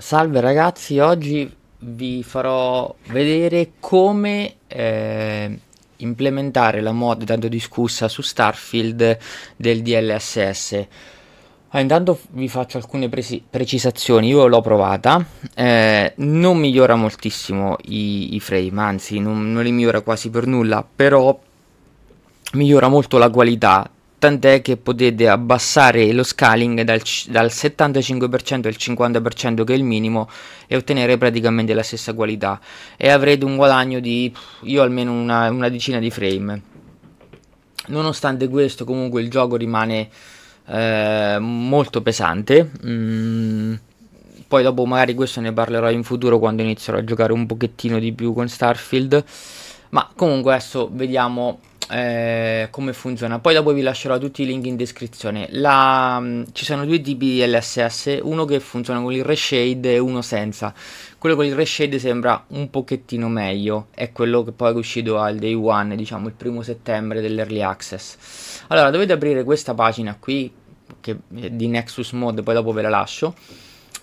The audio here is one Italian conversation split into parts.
Salve ragazzi, oggi vi farò vedere come eh, implementare la mod tanto discussa su Starfield del DLSS. Ah, intanto vi faccio alcune precisazioni, io l'ho provata, eh, non migliora moltissimo i, i frame, anzi non, non li migliora quasi per nulla, però migliora molto la qualità tant'è che potete abbassare lo scaling dal, dal 75% al 50% che è il minimo e ottenere praticamente la stessa qualità e avrete un guadagno di io almeno una, una decina di frame nonostante questo comunque il gioco rimane eh, molto pesante mm, poi dopo magari questo ne parlerò in futuro quando inizierò a giocare un pochettino di più con Starfield ma comunque adesso vediamo eh, come funziona poi dopo vi lascerò tutti i link in descrizione la, mm, ci sono due tipi di LSS uno che funziona con il reshade e uno senza quello con il reshade sembra un pochettino meglio è quello che poi è uscito al day one diciamo il primo settembre dell'early access allora dovete aprire questa pagina qui che di Nexus Mod poi dopo ve la lascio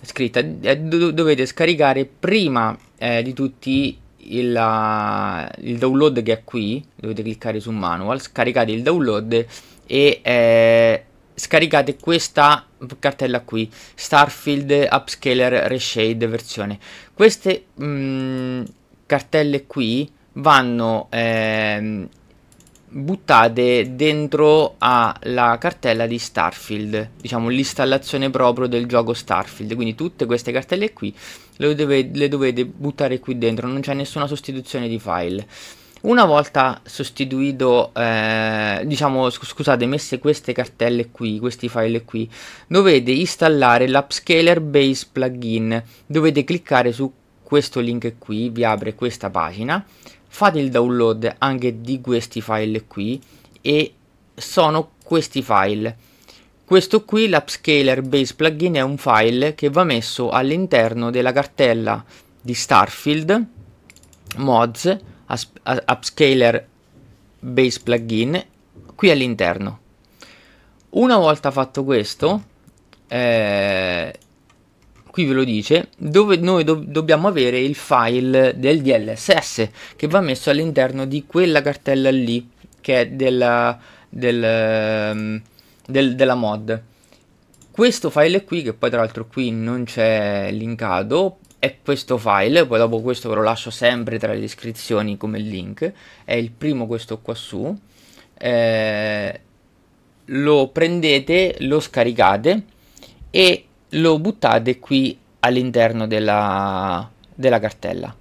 scritta eh, dovete scaricare prima eh, di tutti il, il download che è qui, dovete cliccare su manual, scaricate il download e eh, scaricate questa cartella qui, Starfield Upscaler Reshade versione. Queste mh, mm, cartelle qui vanno... Eh, buttate dentro alla cartella di Starfield, diciamo l'installazione proprio del gioco Starfield, quindi tutte queste cartelle qui le dovete, le dovete buttare qui dentro, non c'è nessuna sostituzione di file. Una volta sostituito, eh, diciamo, scusate, messe queste cartelle qui, questi file qui, dovete installare l'Upscaler Base Plugin, dovete cliccare su questo link qui, vi apre questa pagina, fate il download anche di questi file qui e sono questi file questo qui l'upscaler base plugin è un file che va messo all'interno della cartella di starfield mods upscaler base plugin qui all'interno una volta fatto questo eh, qui ve lo dice, dove noi do dobbiamo avere il file del DLSS che va messo all'interno di quella cartella lì che è della, del, ehm, del, della mod. Questo file qui, che poi tra l'altro qui non c'è linkato, è questo file, poi dopo questo ve lo lascio sempre tra le descrizioni come link, è il primo questo qua su, eh, lo prendete, lo scaricate e lo buttate qui all'interno della, della cartella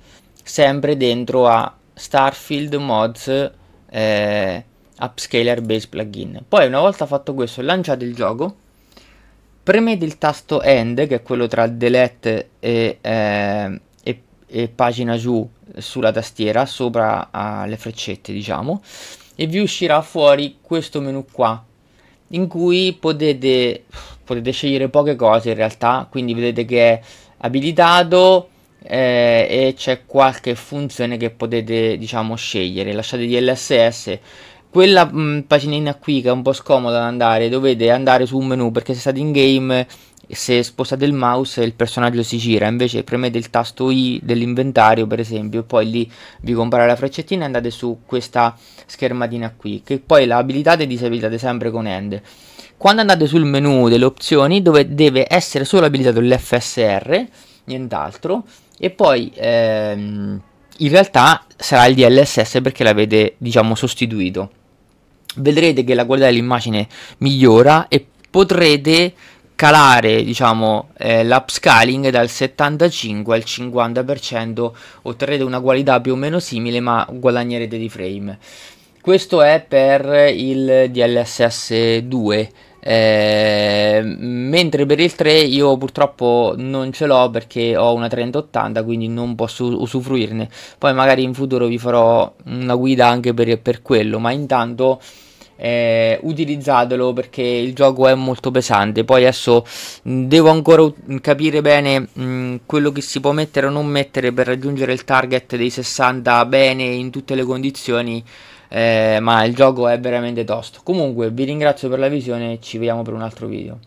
sempre dentro a Starfield Mods eh, Upscaler Base Plugin. Poi una volta fatto questo lanciate il gioco, premete il tasto End che è quello tra Delete e, eh, e, e pagina giù sulla tastiera sopra alle ah, freccette diciamo e vi uscirà fuori questo menu qua in cui potete, potete scegliere poche cose in realtà, quindi vedete che è abilitato eh, e c'è qualche funzione che potete diciamo scegliere, lasciate LSS. quella mh, paginina qui che è un po' scomoda da andare, dovete andare su un menu perché se state in game se spostate il mouse il personaggio si gira, invece premete il tasto I dell'inventario per esempio e poi lì vi compare la freccettina e andate su questa schermatina qui, che poi la abilitate e disabilitate sempre con End. Quando andate sul menu delle opzioni dove deve essere solo abilitato l'FSR, nient'altro, e poi ehm, in realtà sarà il DLSS perché l'avete diciamo sostituito. Vedrete che la qualità dell'immagine migliora e potrete calare diciamo, eh, l'upscaling dal 75 al 50%, otterrete una qualità più o meno simile ma guadagnerete di frame. Questo è per il DLSS 2. Eh, mentre per il 3 io purtroppo non ce l'ho perché ho una 3080 quindi non posso usufruirne poi magari in futuro vi farò una guida anche per, per quello ma intanto eh, utilizzatelo perché il gioco è molto pesante. Poi adesso mm, devo ancora capire bene mh, mm, quello che si può mettere o non mettere per raggiungere il target dei 60 bene in tutte le condizioni. Eh, ma il gioco è veramente tosto. Comunque vi ringrazio per la visione e ci vediamo per un altro video.